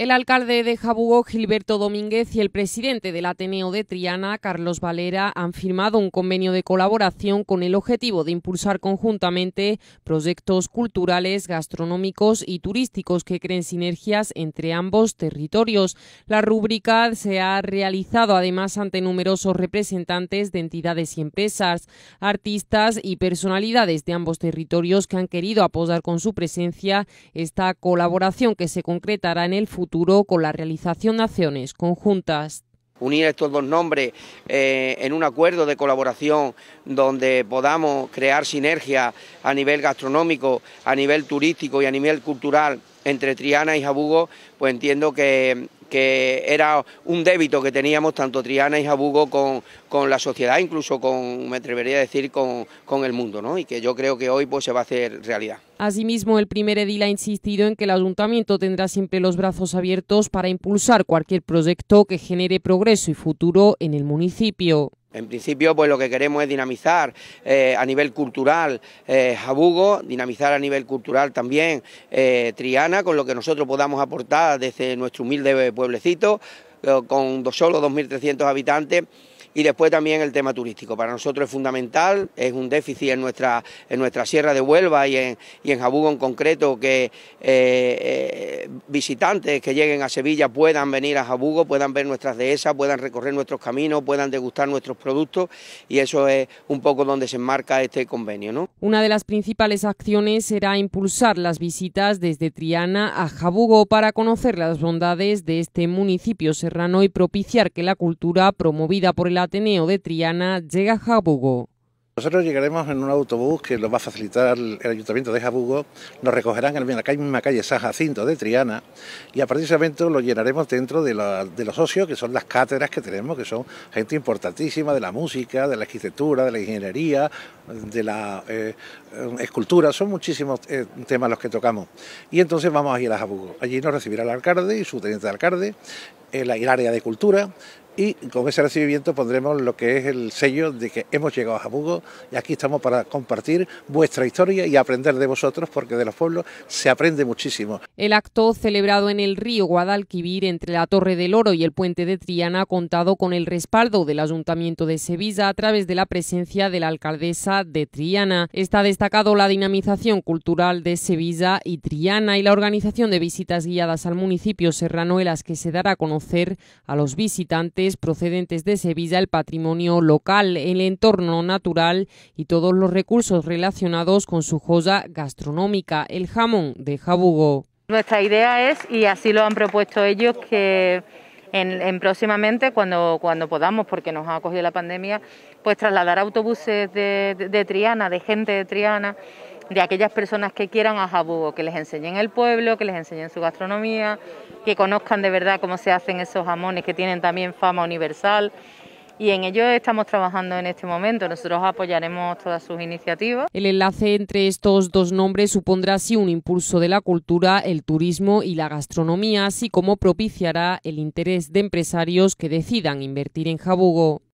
El alcalde de Jabugo, Gilberto Domínguez, y el presidente del Ateneo de Triana, Carlos Valera, han firmado un convenio de colaboración con el objetivo de impulsar conjuntamente proyectos culturales, gastronómicos y turísticos que creen sinergias entre ambos territorios. La rúbrica se ha realizado además ante numerosos representantes de entidades y empresas, artistas y personalidades de ambos territorios que han querido apoyar con su presencia esta colaboración que se concretará en el futuro con la realización de acciones conjuntas unir estos dos nombres eh, en un acuerdo de colaboración donde podamos crear sinergia a nivel gastronómico, a nivel turístico y a nivel cultural entre Triana y Jabugo, pues entiendo que, que era un débito que teníamos tanto Triana y Jabugo con, la sociedad, incluso con, me atrevería a decir, con, el mundo, y que yo creo que hoy pues, se va a hacer realidad. Asimismo, el primer edil ha insistido en que el ayuntamiento tendrá siempre los brazos abiertos para impulsar cualquier proyecto que genere progreso y futuro en el municipio. En principio, pues lo que queremos es dinamizar eh, a nivel cultural Jabugo, eh, dinamizar a nivel cultural también eh, Triana, con lo que nosotros podamos aportar desde nuestro humilde pueblecito, con solo 2.300 habitantes y después también el tema turístico. Para nosotros es fundamental, es un déficit en nuestra, en nuestra Sierra de Huelva y en, Jabugo en concreto, que eh, eh, visitantes que lleguen a Sevilla puedan venir a Jabugo, puedan ver nuestras dehesas, puedan recorrer nuestros caminos, puedan degustar nuestros productos y eso es un poco donde se enmarca este convenio. ¿no? Una de las principales acciones será impulsar las visitas desde Triana a Jabugo para conocer las bondades de este municipio serrano y propiciar que la cultura promovida por el Ateneo de Triana llega a Jabugo. Nosotros llegaremos en un autobús que nos va a facilitar el Ayuntamiento de Jabugo, nos recogerán en la misma calle San Jacinto de Triana y a partir de ese momento lo llenaremos dentro de, los socios, que son las cátedras que tenemos, que son gente importantísima de la música, de la arquitectura, de la ingeniería, de la eh, escultura, son muchísimos eh, temas los que tocamos. Y entonces vamos a ir a Jabugo. Allí nos recibirá el alcalde y su teniente de alcalde el, área de cultura y con ese recibimiento pondremos lo que es el sello de que hemos llegado a Jabugo y aquí estamos para compartir vuestra historia y aprender de vosotros porque de los pueblos se aprende muchísimo. El acto celebrado en el río Guadalquivir entre la Torre del Oro y el puente de Triana ha contado con el respaldo del Ayuntamiento de Sevilla a través de la presencia de la alcaldesa de Triana. Está destacado la dinamización cultural de Sevilla y Triana y la organización de visitas guiadas al municipio serranoelas que se dará a conocer a los visitantes procedentes de Sevilla el patrimonio local, el entorno natural y todos los recursos relacionados con su joya gastronómica, el jamón de Jabugo. Nuestra idea es, y así lo han propuesto ellos, que en, próximamente, cuando, cuando podamos, porque nos ha acogido la pandemia, pues trasladar autobuses de Triana, de gente de Triana, de aquellas personas que quieran a Jabugo, que les enseñen el pueblo, que les enseñen su gastronomía, que conozcan de verdad cómo se hacen esos jamones que tienen también fama universal y en ello estamos trabajando en este momento. Nosotros apoyaremos todas sus iniciativas. El enlace entre estos dos nombres supondrá así un impulso de la cultura, el turismo y la gastronomía, así como propiciará el interés de empresarios que decidan invertir en Jabugo.